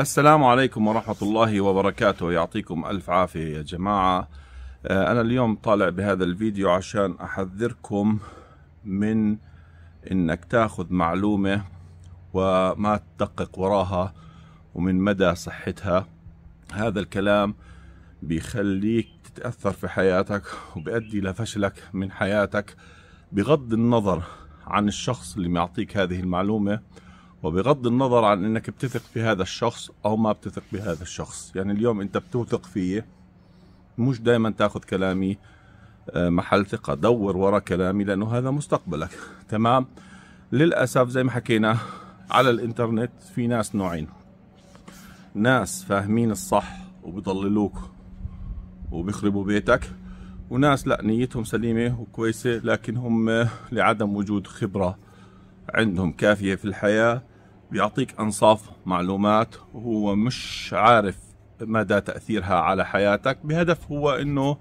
السلام عليكم ورحمة الله وبركاته يعطيكم ألف عافية يا جماعة آه، أنا اليوم طالع بهذا الفيديو عشان أحذركم من إنك تاخذ معلومة وما تدقق وراها ومن مدى صحتها هذا الكلام بيخليك تتأثر في حياتك وبيؤدي لفشلك من حياتك بغض النظر عن الشخص اللي معطيك هذه المعلومة وبغض النظر عن انك بتثق في هذا الشخص او ما بتثق بهذا الشخص يعني اليوم انت بتوثق فيه مش دائما تاخذ كلامي آه، محل ثقة دور ورا كلامي لأنه هذا مستقبلك تمام للأسف زي ما حكينا على الإنترنت في ناس نوعين ناس فاهمين الصح وبضللوك وبيخربوا بيتك وناس لا نيتهم سليمة وكويسة لكن هم آه، لعدم وجود خبرة عندهم كافية في الحياة بيعطيك أنصاف معلومات وهو مش عارف مدى تأثيرها على حياتك بهدف هو أنه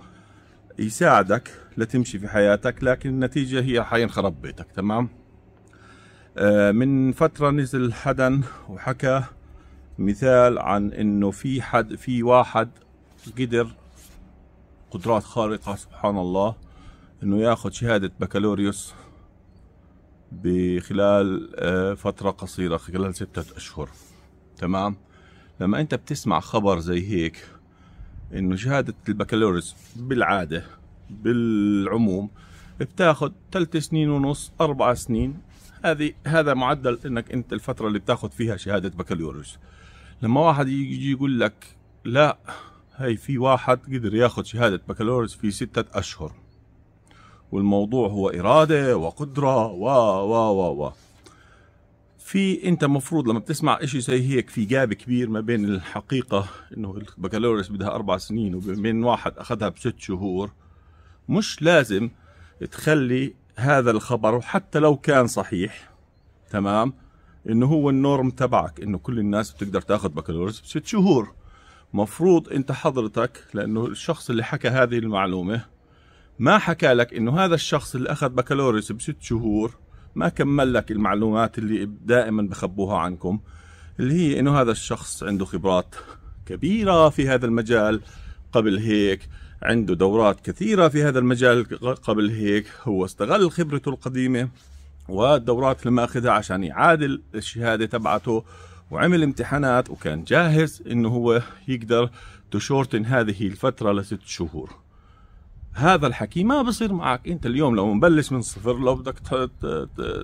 يساعدك لتمشي في حياتك لكن النتيجة هي حينخرب بيتك تمام آه، من فترة نزل حدا وحكى مثال عن انه في حد في واحد قدر قدرات خارقة سبحان الله انه ياخذ شهادة بكالوريوس بخلال آه، فترة قصيرة خلال ستة أشهر تمام لما أنت بتسمع خبر زي هيك إنه شهادة البكالوريوس بالعادة بالعموم بتاخد ثلاث سنين ونص أربع سنين هذه هذا معدل إنك أنت الفترة اللي بتاخد فيها شهادة بكالوريوس لما واحد يجي يقول لك لا هي في واحد قدر ياخد شهادة بكالوريوس في ستة أشهر والموضوع هو إرادة وقدرة و و و و في انت مفروض لما بتسمع شيء زي هيك في جاب كبير ما بين الحقيقه انه البكالوريوس بدها اربع سنين وبين واحد اخذها بست شهور مش لازم تخلي هذا الخبر وحتى لو كان صحيح تمام انه هو النورم تبعك انه كل الناس بتقدر تاخذ بكالوريوس بست شهور مفروض انت حضرتك لانه الشخص اللي حكى هذه المعلومه ما حكى لك انه هذا الشخص اللي اخذ بكالوريوس بست شهور ما كمل لك المعلومات اللي دائما بخبوها عنكم اللي هي انه هذا الشخص عنده خبرات كبيره في هذا المجال قبل هيك عنده دورات كثيره في هذا المجال قبل هيك هو استغل خبرته القديمه والدورات اللي ماخذها عشان يعادل الشهاده تبعته وعمل امتحانات وكان جاهز انه هو يقدر تشورتن هذه الفتره لست شهور هذا الحكي ما بصير معك انت اليوم لو مبلش من صفر لو بدك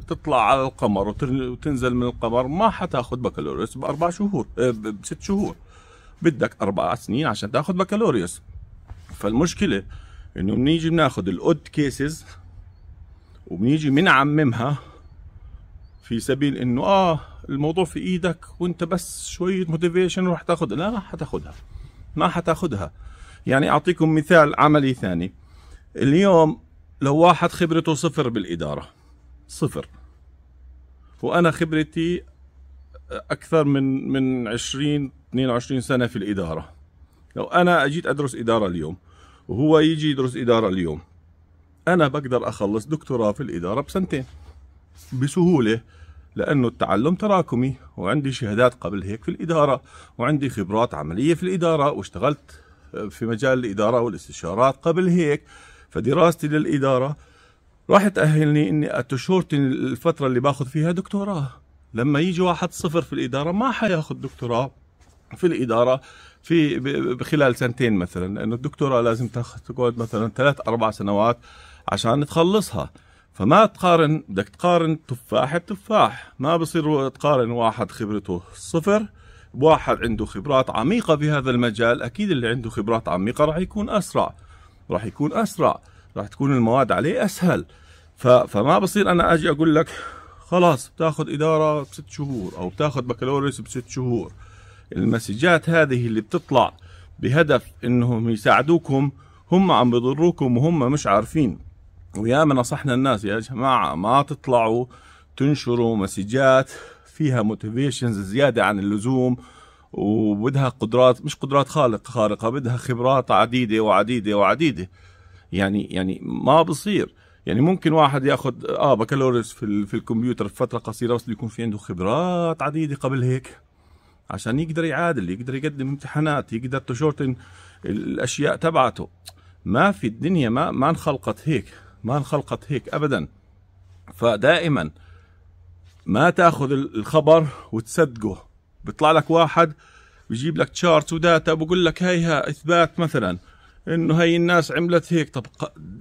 تطلع على القمر وتنزل من القمر ما حتاخذ بكالوريوس باربع شهور آه، بست شهور بدك اربع سنين عشان تاخذ بكالوريوس فالمشكله انه بنيجي بناخذ الاود كيسز وبنيجي بنعممها في سبيل انه اه الموضوع في ايدك وانت بس شويه موتيفيشن ورح تاخذ لا ما حتاخذها ما حتاخذها يعني اعطيكم مثال عملي ثاني اليوم لو واحد خبرته صفر بالإدارة صفر وأنا خبرتي أكثر من من 20 22 سنة في الإدارة لو أنا أجيت أدرس إدارة اليوم وهو يجي يدرس إدارة اليوم أنا بقدر أخلص دكتوراه في الإدارة بسنتين بسهولة لأنه التعلم تراكمي وعندي شهادات قبل هيك في الإدارة وعندي خبرات عملية في الإدارة واشتغلت في مجال الإدارة والاستشارات قبل هيك فدراستي للإدارة راح تأهلني إني اتشورت الفترة اللي باخذ فيها دكتوراه لما يجي واحد صفر في الإدارة ما حياخذ دكتوراه في الإدارة في خلال سنتين مثلا لأنه الدكتوراه لازم تقعد مثلا ثلاث أربع سنوات عشان تخلصها فما تقارن بدك تقارن تفاح بتفاح ما بصير تقارن واحد خبرته صفر بواحد عنده خبرات عميقة في هذا المجال أكيد اللي عنده خبرات عميقة راح يكون أسرع راح يكون اسرع راح تكون المواد عليه اسهل فما بصير انا اجي اقول لك خلاص بتاخذ اداره بست شهور او بتاخذ بكالوريوس بست شهور المسجات هذه اللي بتطلع بهدف انهم يساعدوكم هم عم بيضروكم وهم مش عارفين ويا ما نصحنا الناس يا جماعه ما تطلعوا تنشروا مسجات فيها موتيفيشنز زياده عن اللزوم وبدها قدرات مش قدرات خالق خارقه بدها خبرات عديده وعديده وعديده يعني يعني ما بصير يعني ممكن واحد ياخذ اه بكالوريوس في, في الكمبيوتر في فتره قصيره بس يكون في عنده خبرات عديده قبل هيك عشان يقدر يعادل يقدر يقدم امتحانات يقدر تشورتن الاشياء تبعته ما في الدنيا ما ما انخلقت هيك ما انخلقت هيك ابدا فدائما ما تاخذ الخبر وتصدقه بيطلع لك واحد بيجيب لك تشارت وداتا بقول لك هيها اثبات مثلا انه هي الناس عملت هيك طب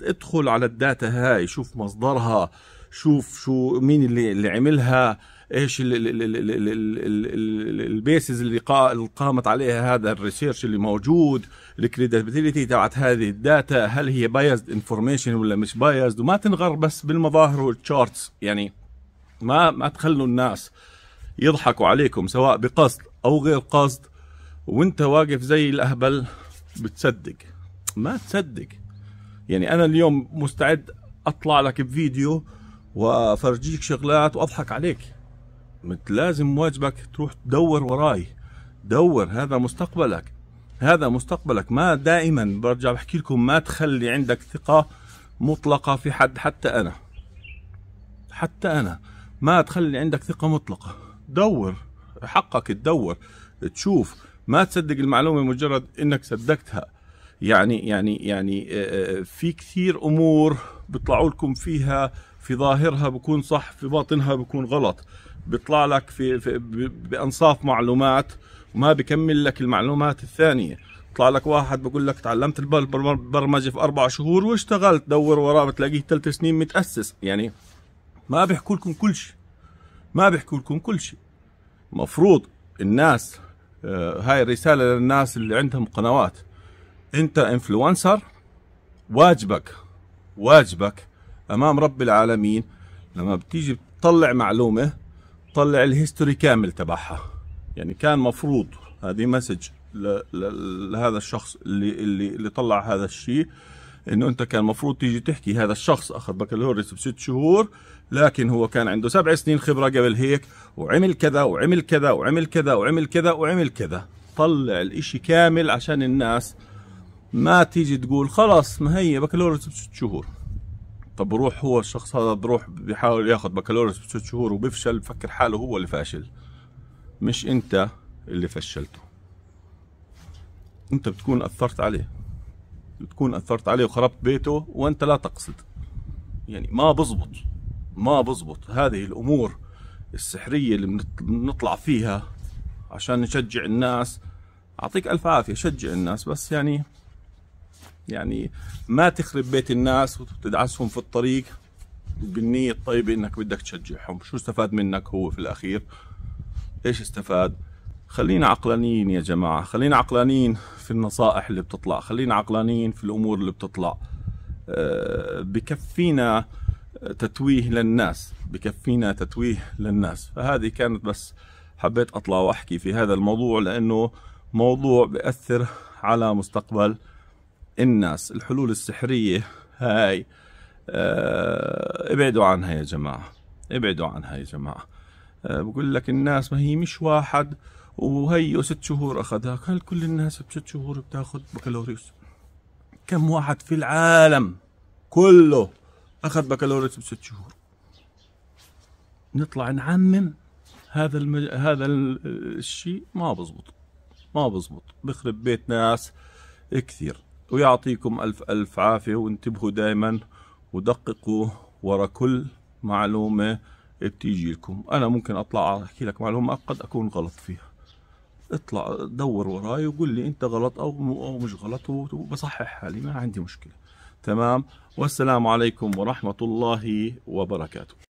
ادخل على الداتا هاي شوف مصدرها شوف شو مين اللي اللي عملها ايش البيسز اللي قامت عليها هذا الريسيرش اللي موجود الكريديبيليتي تبعت هذه الداتا هل هي بايزد انفورميشن ولا مش بايزد وما تنغر بس بالمظاهر والتشارتس يعني ما ما تخلوا الناس يضحكوا عليكم سواء بقصد او غير قصد وانت واقف زي الاهبل بتصدق ما تصدق يعني انا اليوم مستعد اطلع لك بفيديو وافرجيك شغلات واضحك عليك لازم واجبك تروح تدور وراي دور هذا مستقبلك هذا مستقبلك ما دائما برجع بحكي لكم ما تخلي عندك ثقة مطلقة في حد حتى أنا حتى أنا ما تخلي عندك ثقة مطلقة دور حقك تدور تشوف ما تصدق المعلومه مجرد انك صدقتها يعني يعني يعني آه، آه، في كثير امور بيطلعوا لكم فيها في ظاهرها بكون صح في باطنها بكون غلط بيطلع لك في, في بانصاف معلومات وما بكمل لك المعلومات الثانيه طلع لك واحد بقول لك تعلمت البرمجه في اربع شهور واشتغلت دور وراه بتلاقيه ثلاث سنين متاسس يعني ما بيحكوا لكم كل شيء ما بيحكوا لكم كل شيء مفروض الناس آه، هاي الرسالة للناس اللي عندهم قنوات انت انفلونسر واجبك واجبك امام رب العالمين لما بتيجي بتطلع معلومة طلع الهيستوري كامل تبعها يعني كان مفروض هذه مسج لهذا الشخص اللي اللي اللي طلع هذا الشيء انه انت كان المفروض تيجي تحكي هذا الشخص اخذ بكالوريوس بست شهور لكن هو كان عنده سبع سنين خبره قبل هيك وعمل كذا وعمل كذا وعمل كذا وعمل كذا وعمل كذا طلع الاشي كامل عشان الناس ما تيجي تقول خلاص ما هي بكالوريوس بست شهور طب بروح هو الشخص هذا بروح بيحاول ياخذ بكالوريوس بست شهور وبيفشل بفكر حاله هو اللي فاشل مش انت اللي فشلته انت بتكون اثرت عليه تكون اثرت عليه وخربت بيته وانت لا تقصد يعني ما بزبط ما بزبط هذه الامور السحريه اللي بنطلع فيها عشان نشجع الناس اعطيك الف عافيه شجع الناس بس يعني يعني ما تخرب بيت الناس وتدعسهم في الطريق بالنية الطيبة انك بدك تشجعهم شو استفاد منك هو في الاخير ايش استفاد خلينا عقلانيين يا جماعة خلينا عقلانيين في النصائح اللي بتطلع خلينا عقلانيين في الأمور اللي بتطلع آه، بكفينا تتويه للناس بكفينا تتويه للناس فهذه كانت بس حبيت أطلع وأحكي في هذا الموضوع لأنه موضوع بأثر على مستقبل الناس الحلول السحرية هاي آه، ابعدوا عنها يا جماعة ابعدوا عنها يا جماعة آه، بقول لك الناس ما هي مش واحد وهي ست شهور اخذها هل كل الناس بست شهور بتاخذ بكالوريوس كم واحد في العالم كله اخذ بكالوريوس بست شهور نطلع نعمم هذا المج... هذا الشيء ما بزبط ما بزبط بخرب بيت ناس كثير ويعطيكم الف الف عافيه وانتبهوا دائما ودققوا ورا كل معلومه بتيجي لكم انا ممكن اطلع احكي لك معلومه قد اكون غلط فيها اطلع دور وراي وقول لي انت غلط او او مش غلط وبصحح حالي ما عندي مشكله تمام والسلام عليكم ورحمه الله وبركاته